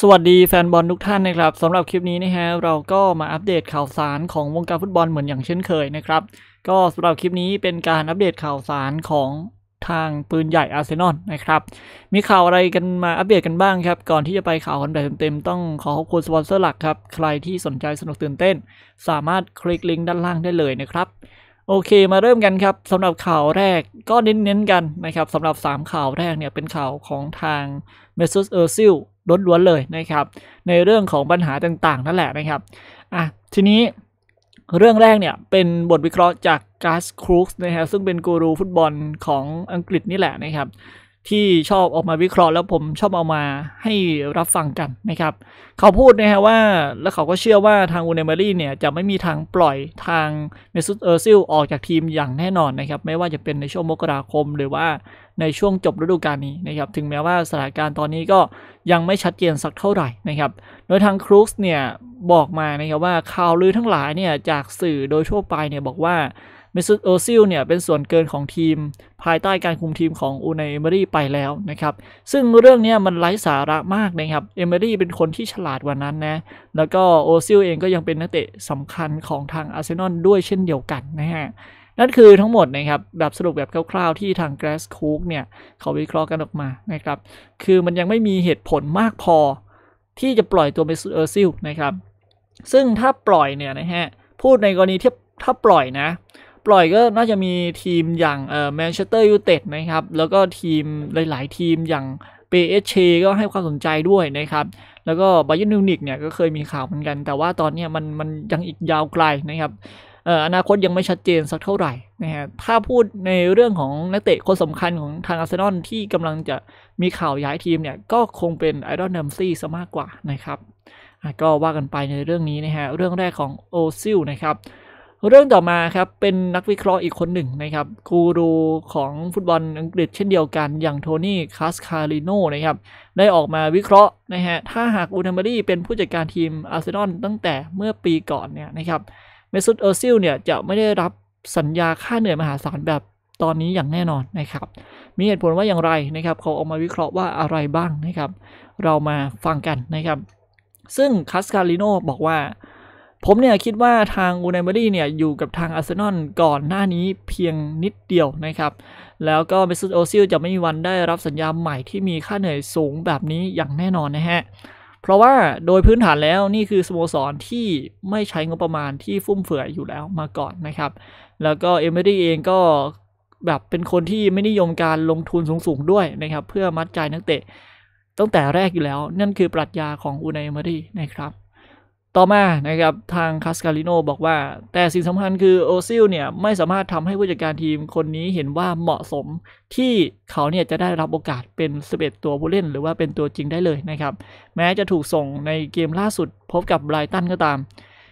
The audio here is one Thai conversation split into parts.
สวัสดีแฟนบอลทุกท่านนะครับสำหรับคลิปนี้นะฮะเราก็มาอัปเดตข่าวสารของวงการฟุตบอลเหมือนอย่างเช่นเคยนะครับก็สำหรับคลิปนี้เป็นการอัปเดตข่าวสารของทางปืนใหญ่อาร์เซนอลนะครับมีข่าวอะไรกันมาอัปเดตกันบ้างครับก่อนที่จะไปข่าวกันแบบเต็มๆต้องขอขอบคุณสปอนเซอร์หลักครับใครที่สนใจสนุกตื่นเต้น สามารถคลิกลิงก์ด้านล่างได้เลยนะครับโอเค มาเริ่มกันครับสำหรับข่าวแรกก็เน้นๆกันนะครับสำหรับ 3 ข่าวแรกเนี่ยเป็นข่าวของทางเมซูสเออร์ซิลล้วนๆเลยนะครับ ในเรื่องของปัญหาต่าง ๆ นั่นแหละนะครับอ่ะทีนี้เรื่องแรกเนี่ยเป็นบทวิเคราะห์จากกาสครูสนะฮะซึ่งเป็นกูรูฟุตบอลของอังกฤษนี่แหละนะครับที่ชอบออกมาวิเคราะห์แล้วผมชอบเอามาให้รับฟังกันนะครับ เขาพูดนะฮะว่า แล้วเขาก็เชื่อว่าทางอูเนมารีเนี่ยจะไม่มีทางปล่อยทางเมซุตเออร์ซิลออกจากทีมอย่างแน่นอนนะครับ ไม่ว่าจะเป็นในช่วงมกราคมหรือว่าในช่วงจบฤดูกาลนี้นะครับ ถึงแม้ว่าสถานการณ์ตอนนี้ก็ยังไม่ชัดเจนสักเท่าไหร่นะครับโดยทางครูซเนี่ยบอกมานะครับว่าข่าวลือทั้งหลายเนี่ยจากสื่อโดยทั่วไปเนี่ยบอกว่าเมซุตโอซิลเนี่ยเป็นส่วนเกินของทีมภายใต้การคุมทีมของอูนเอเมรี่ไปแล้วนะครับ ซึ่งเรื่องนี้มันไร้สาระมากนะครับเอเมรี่เป็นคนที่ฉลาดกว่านั้นนะ แล้วก็โอซิลเองก็ยังเป็นนักเตะสำคัญของทางอาร์เซนอลด้วยเช่นเดียวกันนะฮะนั่นคือทั้งหมดนะครับแบบสรุปแบบคร่าวๆที่ทางแกรสคูกเนี่ยเขาวิเคราะห์กันออกมานะครับ คือมันยังไม่มีเหตุผลมากพอที่จะปล่อยตัวเมซุตโอซิลนะครับ ซึ่งถ้าปล่อยเนี่ยนะฮะพูดในกรณีที่ถ้าปล่อยนะปล่อยก็น่าจะมีทีมอย่างแมนเชสเตอร์ยูไนเต็ดนะครับแล้วก็ทีมหลายๆ ทีมอย่างเปเอชก็ให้ความสนใจด้วยนะครับ แล้วก็ไบยนนิวนิกเนี่ยก็เคยมีข่าวเหมือนกัน แต่ว่าตอนนี้มันมันยังอีกยาวไกลนะครับอนาคตยังไม่ชัดเจนสักเท่าไหร่นะฮะถ้าพูดในเรื่องของนักเตะ คนสำคัญของทางอาร์เซนอลที่กำลังจะมีข่าวย้ายทีมเนี่ยก็คงเป็นไอรอนเนมซี่ซะมากกว่านะครับก็ว่ากันไปในเรื่องนี้นะฮะเรื่องแรกของโอซิลนะครับเรื่องต่อมาครับเป็นนักวิเคราะห์อีกคนหนึ่งนะครับกูรูของฟุตบอลอังกฤษเช่นเดียวกันอย่างโทนี่คาสคาริโนนะครับได้ออกมาวิเคราะห์นะฮะถ้าหากอูนัมเบอรี่เป็นผู้จัดการทีมอาร์เซนอลตั้งแต่เมื่อปีก่อนเนี่ยนะครับเมซุตเออร์ซิลเนี่ยจะไม่ได้รับสัญญาค่าเหนื่อยมหาศาลแบบตอนนี้อย่างแน่นอนนะครับมีเหตุผลว่าอย่างไรนะครับเขาออกมาวิเคราะห์ว่าอะไรบ้างนะครับ เรามาฟังกันนะครับซึ่งคาสคาริโนบอกว่าผมเนี่ยคิดว่าทางอูนเมอรี่เนี่ยอยู่กับทางอาร์เซนอลก่อนหน้านี้เพียงนิดเดียวนะครับแล้วก็เมซุตโอซิลจะไม่มีวันได้รับสัญญาใหม่ที่มีค่าเหนื่อยสูงแบบนี้อย่างแน่นอนนะฮะเพราะว่าโดยพื้นฐานแล้วนี่คือสโมสรที่ไม่ใช้งบประมาณที่ฟุ่มเฟือยอยู่แล้วมาก่อนนะครับ แล้วก็เอเมอรี่เองก็แบบเป็นคนที่ไม่นิยมการลงทุนสูงๆด้วยนะครับ เพื่อมัดใจนักเตะตั้งแต่แรกอยู่แล้ว นั่นคือปรัชญาของอูนเอมอรี่นะครับต่อมานะครับทางคาสคาลิโนบอกว่า แต่สิ่งสำคัญคือโอซิลเนี่ยไม่สามารถทำให้ผู้จัดการทีมคนนี้เห็นว่าเหมาะสมที่เขาเนี่ยจะได้รับโอกาสเป็น 11 ตัวผู้เล่น หรือว่าเป็นตัวจริงได้เลยนะครับแม้จะถูกส่งในเกมล่าสุดพบกับไบรตันก็ตาม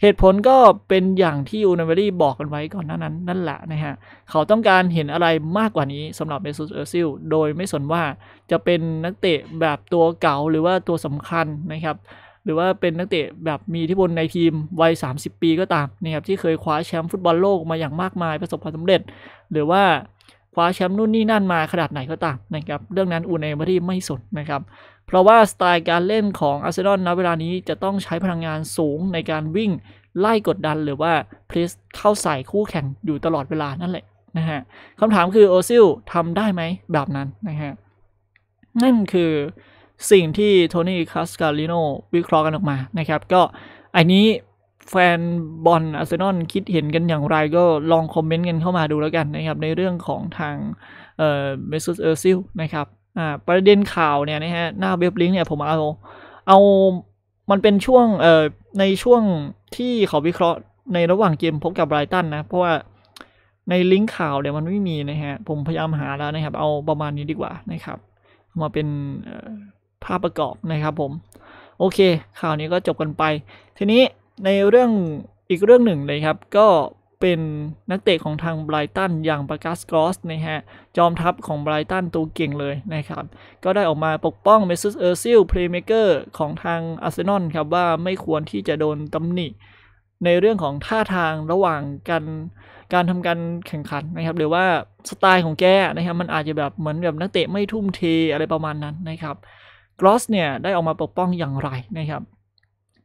เหตุผลก็เป็นอย่างที่อูนเวอรี่บอกกันไว้ก่อนหน้านั้นนั่นแหละนะฮะเขาต้องการเห็นอะไรมากกว่านี้สำหรับเมซุสเออร์ซิลโดยไม่สนว่าจะเป็นนักเตะแบบตัวเก่าหรือว่าตัวสำคัญนะครับหรือว่าเป็นนักเตะแบบมีที่พลในทีมวัย 30 ปีก็ตามนะครับที่เคยคว้าแชมป์ฟุตบอลโลกมาอย่างมากมายประสบความสำเร็จ หรือว่า คว้าแชมป์นู่นนี่นั่นมาขนาดไหนก็ตามนะครับเรื่องนั้น อูเนมารีไม่สนนะครับ เพราะว่าสไตล์การเล่นของอาร์เซนอลณเวลานี้จะต้องใช้พลังงานสูงในการวิ่งไล่กดดันหรือว่าเพรสเข้าใส่คู่แข่งอยู่ตลอดเวลานั่นแหละนะฮะคำถามคือโอซิลทำได้ไหมแบบนั้นนะฮะนั่นคือสิ่งที่โทนี่คาสการิโนวิเคราะห์กันออกมา นะครับ ก็อันนี้แฟนบอลอาร์เซนอลคิดเห็นกันอย่างไรก็ลองคอมเมนต์กันเข้ามาดูแล้วกันนะครับ ในเรื่องของทาง เอ่อเมซุสเออร์ซิลนะครับ อ่า ประเด็นข่าวเนี่ยนะฮะหน้าเว็บลิงก์เนี่ยผมเอา เอามันเป็นช่วงเอ่อในช่วงที่เขาวิเคราะห์ ในระหว่างเกมพบกับไบรตันนะเพราะว่าในลิงก์ข่าวเนี่ยมันไม่มีนะฮะ ผมพยายามหาแล้วนะครับ เอาประมาณนี้ดีกว่านะครับ มาเป็นภาพประกอบนะครับผม โอเคข่าวนี้ก็จบกันไป ทีนี้ในเรื่องอีกเรื่องหนึ่งเลยครับ ก็เป็นนักเตะของทางไบรตันอย่างปากัสกรอสนะฮะ จอมทัพของไบรตันตัวเก่งเลยนะครับ ก็ได้ออกมาปกป้องเมสซิสเออร์ซิลเพลย์เมเกอร์ของทางอาร์เซนอลครับ ว่าไม่ควรที่จะโดนตำหนิ ในเรื่องของท่าทางระหว่างการการทำการแข่งขันนะครับ หรือว่าสไตล์ของแกนะครับมันอาจจะแบบเหมือนแบบนักเตะไม่ทุ่มเทอะไรประมาณนั้นนะครับกรอสเนี่ยได้ออกมาปกป้องอย่างไรนะครับ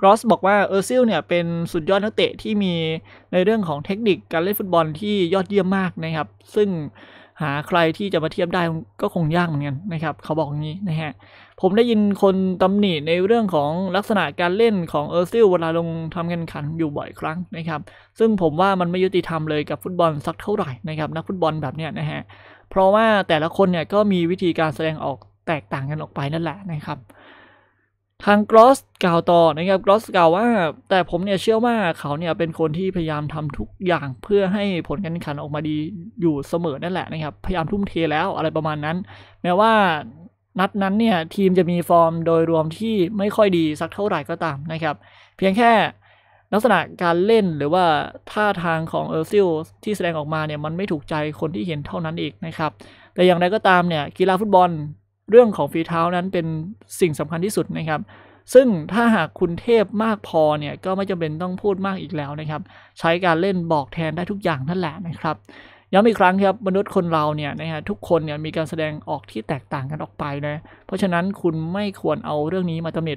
กรอสบอกว่าเออร์ซิลเนี่ยเป็นสุดยอดนักเตะที่มีในเรื่องของเทคนิคการเล่นฟุตบอลที่ยอดเยี่ยมมากนะครับซึ่งหาใครที่จะมาเทียบได้ก็คงยากเหมือนกันนะครับเขาบอกอย่างนี้นะฮะผมได้ยินคนตำหนิในเรื่องของลักษณะการเล่นของเออร์ซิลเวลาลงทำการขันอยู่บ่อย ครั้งนะครับซึ่งผมว่ามันไม่ยุติธรรมเลยกับฟุตบอลสักเท่าไหร่นะครับนักฟุตบอลแบบเนี้ยนะฮะเพราะว่าแต่ละคนเนี่ยก็มีวิธีการแสดงออกแตกต่างกันออกไปนั่นแหละนะครับ ทางกรอสกล่าวต่อนะครับกรอสกล่าวว่าแต่ผมเนี่ยเชื่อว่าเขาเนี่ยเป็นคนที่พยายามทำทุกอย่างเพื่อให้ผลการแข่งขันออกมาดีอยู่เสมอนั่นแหละนะครับ พยายามทุ่มเทแล้วอะไรประมาณนั้น แม้ว่านัดนั้นเนี่ยทีมจะมีฟอร์มโดยรวมที่ไม่ค่อยดี สักเท่าไหร่ก็ตามนะครับ เพียงแค่ลักษณะการเล่นหรือว่าท่าทางของเออร์ซิลที่แสดงออกมาเนี่ยมันไม่ถูกใจคนที่เห็นเท่านั้นเองนะครับ แต่อย่างไรก็ตามเนี่ยกีฬาฟุตบอลเรื่องของฝีเท้านั้นเป็นสิ่งสำคัญที่สุดนะครับ ซึ่งถ้าหากคุณเทพมากพอเนี่ยก็ไม่จำเป็นต้องพูดมากอีกแล้วนะครับ ใช้การเล่นบอกแทนได้ทุกอย่างนั่นแหละนะครับ ย้ำอีกครั้งครับ มนุษย์คนเราเนี่ยนะฮะทุกคนเนี่ยมีการแสดงออกที่แตกต่างกันออกไปนะ เพราะฉะนั้นคุณไม่ควรเอาเรื่องนี้มาตำหนิ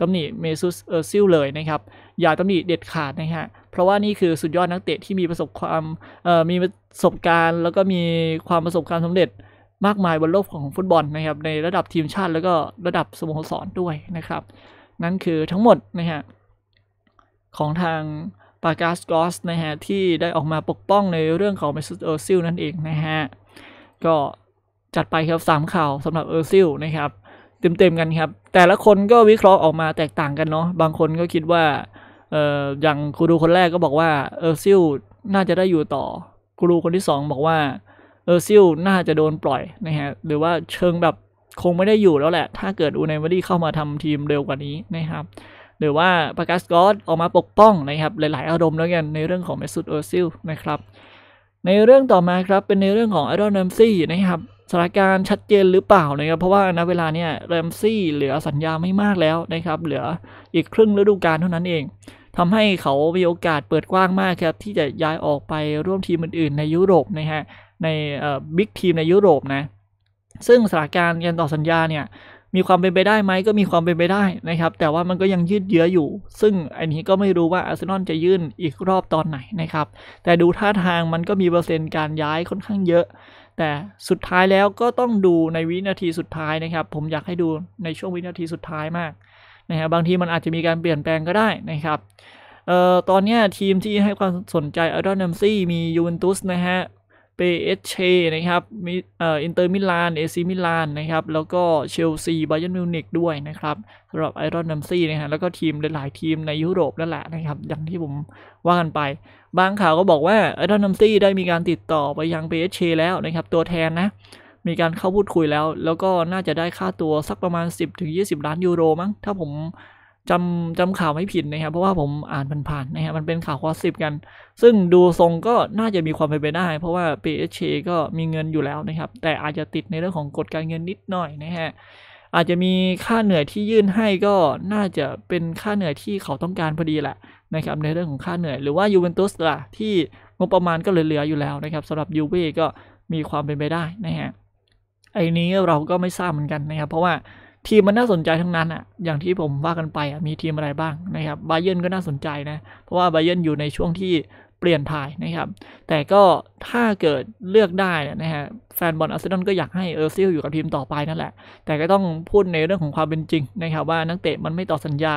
ตำหนิเมซุสเออร์ซิลเลยนะครับ อย่าตำหนิเด็ดขาดนะฮะ เพราะว่านี่คือสุดยอดนักเตะที่มีประสบความมีประสบการณ์ แล้วก็มีความประสบความสำเร็จมากมายบนโลกของฟุตบอลนะครับในระดับทีมชาติ แล้วก็ระดับสโมสรด้วยนะครับ นั่นคือทั้งหมดนะฮะของทางปากาสกอสนะฮะที่ได้ออกมาปกป้องในเรื่องของเมสต์เออร์ซิลนั่นเองนะฮะก็จัดไปครับสามข่าวสำหรับเออร์ซิลนะครับเต็มๆกันครับแต่ละคนก็วิเคราะห์ออกมาแตกต่างกันเนาะบางคนก็คิดว่าเอ่ออย่างครูดูคนแรกก็บอกว่าเออร์ซิลน่าจะได้อยู่ต่อครูดูคนที่สองบอกว่าเออร์ซิล น่าจะโดนปล่อยนะฮะหรือว่าเชิงแบบคงไม่ได้อยู่แล้วแหละ ถ้าเกิดอูเนเวอรี่เข้ามาทำทีมเร็วกว่านี้นะครับหรือว่าปากัสกอตออกมาปกป้องนะครับหลายๆอารมณ์แล้วกันในเรื่องของเมสุดเออร์ซิลนะครับในเรื่องต่อมาครับเป็นในเรื่องของไอรอนเรมซี่นะครับสถานการณ์ชัดเจนหรือเปล่านะครับเพราะว่าณเวลาเนี้ยเรมซี่เหลือสัญญาไม่มากแล้วนะครับเหลืออีกครึ่งฤดูกาลเท่านั้นเอง ทำให้เขามีโอกาสเปิดกว้างมากครับที่จะย้ายออกไปร่วมทีมอื่นๆในยุโรปนะฮะในบิ๊กทีมในยุโรปนะซึ่งสถานการณ์การต่อสัญญาเนี่ยมีความเป็นไปได้ไหมก็มีความเป็นไปได้นะครับ แต่ว่ามันก็ยังยืดเยื้ออยู่ ซึ่งอันนี้ก็ไม่รู้ว่าอาร์เซนอลจะยื่นอีกรอบตอนไหนนะครับ แต่ดูท่าทางมันก็มีเปอร์เซ็นต์การย้ายค่อนข้างเยอะ แต่สุดท้ายแล้วก็ต้องดูในวินาทีสุดท้ายนะครับ ผมอยากให้ดูในช่วงวินาทีสุดท้ายมากนะฮะบบางทีมันอาจจะมีการเปลี่ยนแปลงก็ได้นะครับเอ่อตอนนี้ทีมที่ให้ความสนใจอารอนเนมซี่มียูเวนตุสนะฮะเปเชนะครับมิเอ่ออินเตอร์มิลานเอซีมิลานนะครับแล้วก็เชลซีไบาอยนมิวนิกด้วยนะครับสำหรับไอรอนนัมซี่นะฮะแล้วก็ทีมหลายๆทีมในยุโรปนั่นแหละนะครับอย่างที่ผมว่ากันไป บางข่าวก็บอกว่าไอรอนนัมซี่ได้มีการติดต่อไปยังเปเชแล้วนะครับ ตัวแทนนะ มีการเข้าพูดคุยแล้วแล้วก็น่าจะได้ค่าตัวสักประมาณ 10-20 ล้านยูโรมั้งถ้าผมจำจำข่าวไม่ผิดนะครับเพราะว่าผมอ่านผ่านๆนะครับมันเป็นข่าวคอสิบกัน ซึ่งดูทรงก็น่าจะมีความเป็นไปได้ เพราะว่า PSG ก็มีเงินอยู่แล้วนะครับ แต่อาจจะติดในเรื่องของกฎการเงินนิดหน่อยนะฮะอาจจะมีค่าเหนื่อยที่ยื่นให้ก็น่าจะเป็นค่าเหนื่อยที่เขาต้องการพอดีแหละนะครับในเรื่องของค่าเหนื่อยหรือว่ายูเวนตุสล่ะที่งบประมาณก็เหลือๆอยู่แล้วนะครับสำหรับยูเวก็มีความเป็นไปได้นะฮะไอ้นี้เราก็ไม่ทราบเหมือนกันนะครับ เพราะว่าทีมมันน่าสนใจทั้งนั้นอ่ะอย่างที่ผมว่ากันไปมีทีมอะไรบ้างนะครับบาเยนก็น่าสนใจนะเพราะว่าบาเยนอยู่ในช่วงที่เปลี่ยนถ่ายนะครับแต่ก็ถ้าเกิดเลือกได้นะฮะแฟนบอลอาร์เซนอลก็อยากให้เออร์ซิลอยู่กับทีมต่อไปนั่นแหละ แต่ก็ต้องพูดในเรื่องของความเป็นจริงนะครับว่านักเตะมันไม่ต่อสัญญา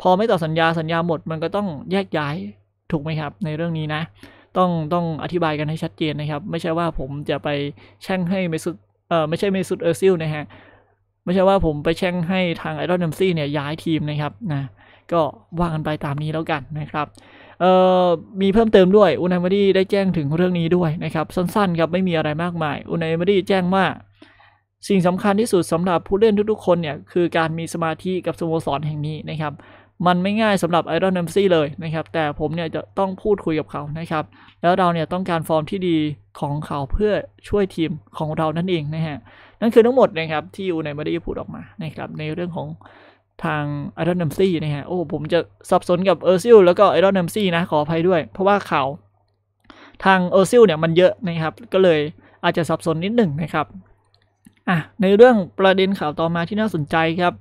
พอไม่ต่อสัญญา สัญญาหมดมันก็ต้องแยกย้ายถูกไหมครับในเรื่องนี้นะ ต้องต้องอธิบายกันให้ชัดเจนนะครับไม่ใช่ว่าผมจะไปแช่งให้เมสุดเออไม่ใช่เมสุดเออร์ซิลนะฮะไม่ใช่ว่าผมไปแช่งให้ทางไอรอนเดมซี่เนี่ยย้ายทีมนะครับนะก็ว่ากันไปตามนี้แล้วกันนะครับเอ่อมีเพิ่มเติมด้วยอุนายมารีได้แจ้งถึงเรื่องนี้ด้วยนะครับสั้นๆครับไม่มีอะไรมากมายอุนายมารีแจ้งว่า สิ่งสำคัญที่สุดสำหรับผู้เล่นทุกๆ คนเนี่ยคือการมีสมาธิกับสโมสรแห่งนี้นะครับมันไม่ง่ายสำหรับไอรอนเดมซี่เลยนะครับแต่ผมเนี่ยจะต้องพูดคุยกับเขานะครับแล้วเราเนี่ยต้องการฟอร์มที่ดีของเขาเพื่อช่วยทีมของเรานั่นเองนะฮะนั่นคือทั้งหมดนะครับที่อยู่ในมาดด้พูดออกมานะครับในเรื่องของทางไอรอนเนมซี่นะฮะโอ้ผมจะสับสนกับเออร์ซิลแล้วก็ไอรอนเนมซี่นะขออภัยด้วย เพราะว่าข่าวทางเออร์ซิลเนี่ยมันเยอะนะครับก็เลยอาจจะสับสนนิดหนึ่งนะครับอ่ะในเรื่องประเด็นข่าวต่อมาที่น่าสนใจครับ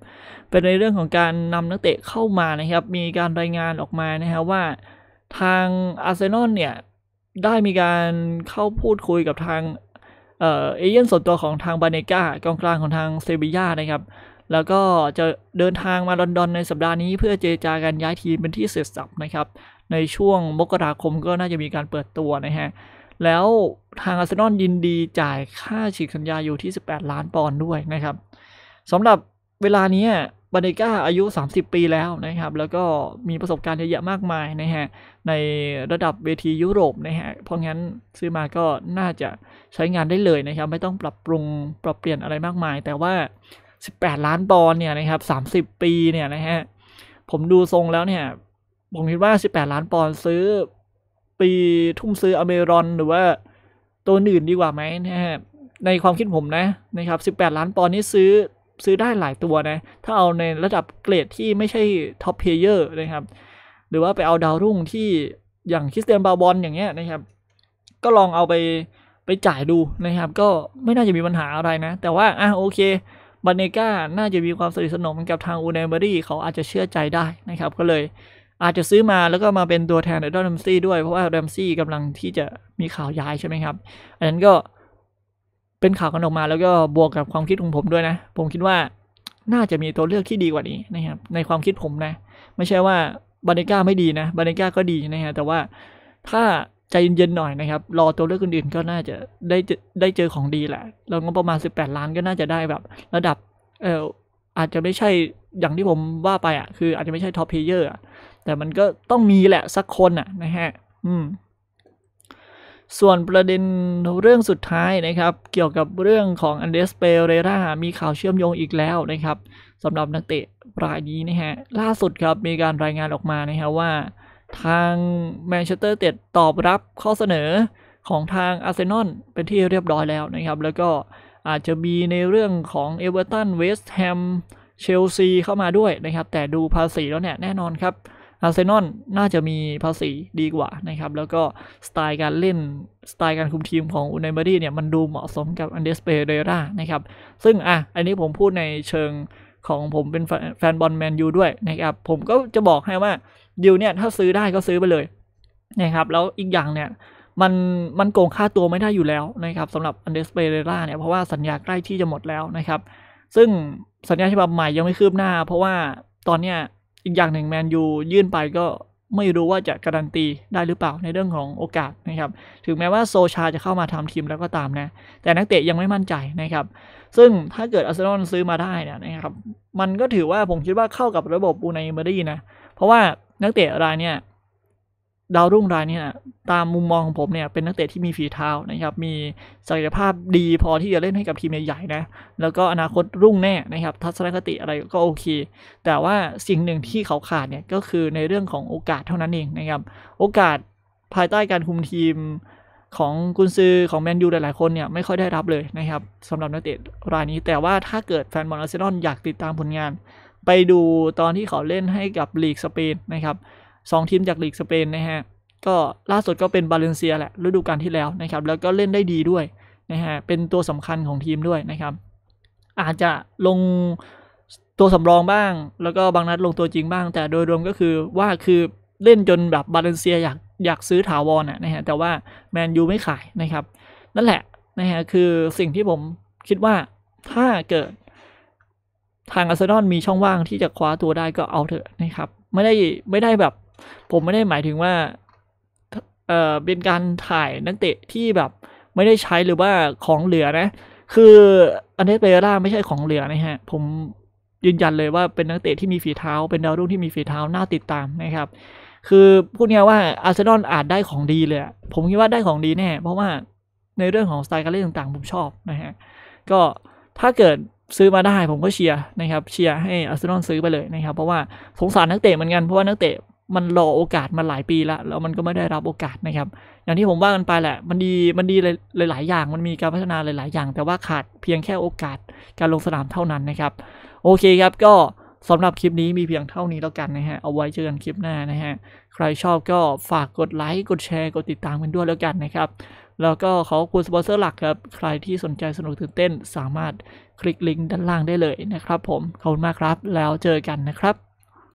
เป็นในเรื่องของการนำนักเตะเข้ามานะครับ มีการรายงานออกมานะฮะว่าทางอาร์เซนอลเนี่ยได้มีการเข้าพูดคุยกับทางเอเย่นส่วนตัวของทางบาเนกากองกลางของทางเซบียานะครับ แล้วก็จะเดินทางมาลอนดอนในสัปดาห์นี้เพื่อเจรจาการย้ายทีมเป็นที่เสร็จสับนะครับ ในช่วงมกราคมก็น่าจะมีการเปิดตัวนะฮะแล้วทางอาร์เซนอลยินดีจ่ายค่าฉีกสัญญาอยู่ที่ 18 ล้านปอนด์ด้วยนะครับสำหรับเวลานี้บาเดก้าอายุ 30 ปีแล้วนะครับ แล้วก็มีประสบการณ์ เยอะแยะมากมายนะฮะ ในระดับเวทียุโรปนะฮะ เพราะงั้นซื้อมาก็น่าจะใช้งานได้เลยนะครับ ไม่ต้องปรับปรุง ปรับเปลี่ยนอะไรมากมาย แต่ว่า 18 ล้าน ปอนเนี่ย นะครับ 30 ปีเนี่ย นะฮะ ผมดูทรงแล้วเนี่ย ผม คิด ว่า 18 ล้าน ปอนซื้อปีทุ่มซื้ออเมรอนหรือว่าตัวอื่นดีกว่าไหมนะฮะ ในความคิดผมนะนะครับ 18 ล้านปอนนี่ซื้อซื้อได้หลายตัวนะ ถ้าเอาในระดับเกรดที่ไม่ใช่ท็อปเพลเยอร์นะครับ หรือว่าไปเอาดาวรุ่งที่อย่างคริสเตียนบาบอลอย่างเงี้ยนะครับ ก็ลองเอาไปไปจ่ายดูนะครับ ก็ไม่น่าจะมีปัญหาอะไรนะ แต่ว่าอ่ะโอเคบันเนก้าน่าจะมีความสนิทสนมกับทางอูเนเบอรี่เขาอาจจะเชื่อใจได้นะครับ ก็เลยอาจจะซื้อมาแล้วก็มาเป็นตัวแทนเดอร์ดัมซี่ด้วย เพราะว่าดัมซี่กำลังที่จะมีข่าวย้ายใช่ไหมครับ อันนั้นก็เป็นข่าวกันออกมาแล้วก็บวกกับความคิดของผมด้วยนะ ผมคิดว่าน่าจะมีตัวเลือกที่ดีกว่านี้นะครับในความคิดผมนะ ไม่ใช่ว่าบาเนก้าไม่ดีนะบาเนก้าก็ดีนะฮะแต่ว่าถ้าใจเย็นๆหน่อยนะครับรอตัวเลือกอื่นๆก็น่าจะได้ได้เจอของดีแหละเรางบประมาณ18ล้านก็น่าจะได้แบบ ระดับเอออาจจะไม่ใช่อย่างที่ผมว่าไปอ่ะคือ อาจจะไม่ใช่ท็อปเพลเยอร์แต่มันก็ต้องมีแหละสักคนอ่ะนะฮะ อืมส่วนประเด็นเรื่องสุดท้ายนะครับ เกี่ยวกับเรื่องของอันเดสเปเรรา มีข่าวเชื่อมโยงอีกแล้วนะครับ สำหรับนักเตะรายนี้นะฮะ ล่าสุดครับ มีการรายงานออกมานะฮะว่า ทางแมนเชสเตอร์เต็ดตอบรับข้อเสนอของทางอาร์เซนอลเป็นที่เรียบร้อยแล้วนะครับ แล้วก็อาจจะมีในเรื่องของเอเวอร์ตันเวสต์แฮมเชลซีเข้ามาด้วยนะครับ แต่ดูภาษีแล้วเนี่ยแน่นอนครับอาร์เซนอลน่าจะมีภาษีดีกว่านะครับ แล้วก็สไตล์การเล่นสไตล์การคุมทีมของอุนเนบอรี่เนี่ยมันดูเหมาะสมกับอันเดสเปเรรานะครับ ซึ่งอ่ะอันนี้ผมพูดในเชิงของผมเป็นแฟนบอลแมนยูด้วยนะครับ ผมก็จะบอกให้ว่าดิวเนี่ยถ้าซื้อได้ก็ซื้อไปเลยนะครับ แล้วอีกอย่างเนี่ย มันมันโกงค่าตัวไม่ได้อยู่แล้วนะครับสำหรับอันเดสเปเรราเนี่ยเพราะว่าสัญญาใกล้ที่จะหมดแล้วนะครับ ซึ่งสัญญาฉบับใหม่ยังไม่คืบหน้า เพราะว่าตอนเนี้ยอีกอย่างหนึ่งแมนยูยื่นไปก็ไม่รู้ว่าจะการันตี ได้หรือเปล่าในเรื่องของโอกาสนะครับถึงแม้ว่าโซชาจะเข้ามาทำทีมแล้วก็ตามนะ แต่นักเตะยังไม่มั่นใจ นะครับ ซึ่งถ้าเกิด อาร์เซนอลซื้อมาได้นะครับมันก็ถือว่าผมคิดว่าเข้ากับระบบอูานเมอรี่นะ เพราะว่านักเตะรายเนี่ยดาวรุ่งรายนี้นะตามมุมมองของผมเนี่ยเป็นนักเตะที่มีฝีเท้านะครับมีศักยภาพดีพอที่จะเล่นให้กับทีมใหญ่ๆนะแล้วก็อนาคตรุ่งแน่นะครับทัศนคติอะไรก็โอเค แต่ว่าสิ่งหนึ่งที่เขาขาดเนี่ยก็คือในเรื่องของโอกาสเท่านั้นเองนะครับโอกาสภายใต้การคุมทีมของกุนซือของแมนยูหลาย ๆคนเนี่ยไม่ค่อยได้รับเลยนะครับสำหรับนักเตะรายนี้ แต่ว่าถ้าเกิดแฟนบอลอาร์เซนอลอยากติดตามผลงาน ไปดูตอนที่เขาเล่นให้กับลีกสเปนนะครับสองทีมจาก ลีก สเปนนะฮะก็ล่าสุดก็เป็นบาเลนเซีย แหละฤดูกาลที่แล้วนะครับ แล้วก็เล่นได้ดีด้วยนะฮะเป็นตัวสำคัญของทีมด้วยนะครับ อาจจะลงตัวสำรองบ้าง แล้วก็ บาง นัดลงตัวจริงบ้าง แต่โดยรวมก็คือว่าคือเล่นจนแบบบาเลนเซีย อยากอยากซื้อถาวรนะฮะแต่ว่า แมนยูไม่ขายนะครับนั่นแหละนะฮะคือสิ่งที่ผมคิดว่าถ้าเกิดทางอาร์เซนอลมีช่องว่างที่จะคว้าตัวได้ก็เอาเถอะนะครับไม่ได้ไม่ได้แบบผมไม่ได้หมายถึงว่า เอ่อ เป็นการถ่ายนักเตะที่แบบไม่ได้ใช้หรือว่าของเหลือนะ คืออันเดสเปเรร่าไม่ใช่ของเหลือนะฮะ ผมยืนยันเลยว่าเป็นนักเตะที่มีฝีเท้า เป็นดาวรุ่งที่มีฝีเท้าน่าติดตามนะครับ คือพูดง่ายว่า อาร์เซนอลอาจได้ของดีเลย ผมคิดว่าได้ของดีแน่ เพราะว่าในเรื่องของสไตล์การเล่นต่างๆผมชอบนะฮะ ก็ถ้าเกิดซื้อมาได้ผมก็เชียร์นะครับ เชียร์ให้อาร์เซนอลซื้อไปเลยนะครับ เพราะว่าสงสารนักเตะเหมือนกัน เพราะว่านักเตะมันรอโอกาสมาหลายปีแล้ว แล้วมันก็ไม่ได้รับโอกาสนะครับ อย่างที่ผมว่ากันไปแหละ มันดีมันดีเลยหลาย ๆ อย่าง มันมีการพัฒนาหลาย ๆ อย่าง แต่ว่าขาดเพียงแค่โอกาสการลงสนามเท่านั้นนะครับ โอเคครับก็สำหรับคลิปนี้มีเพียงเท่านี้แล้วกันนะฮะเอาไว้เจอกันคลิปหน้านะฮะใครชอบก็ฝากกดไลค์กดแชร์กดติดตามกันด้วยแล้วกันนะครับ แล้วก็ขอบคุณสปอนเซอร์หลักครับใครที่สนใจสนุกตื่นเต้นสามารถคลิกลิงก์ด้านล่างได้เลยนะครับผมขอบคุณมากครับแล้วเจอกันนะครับ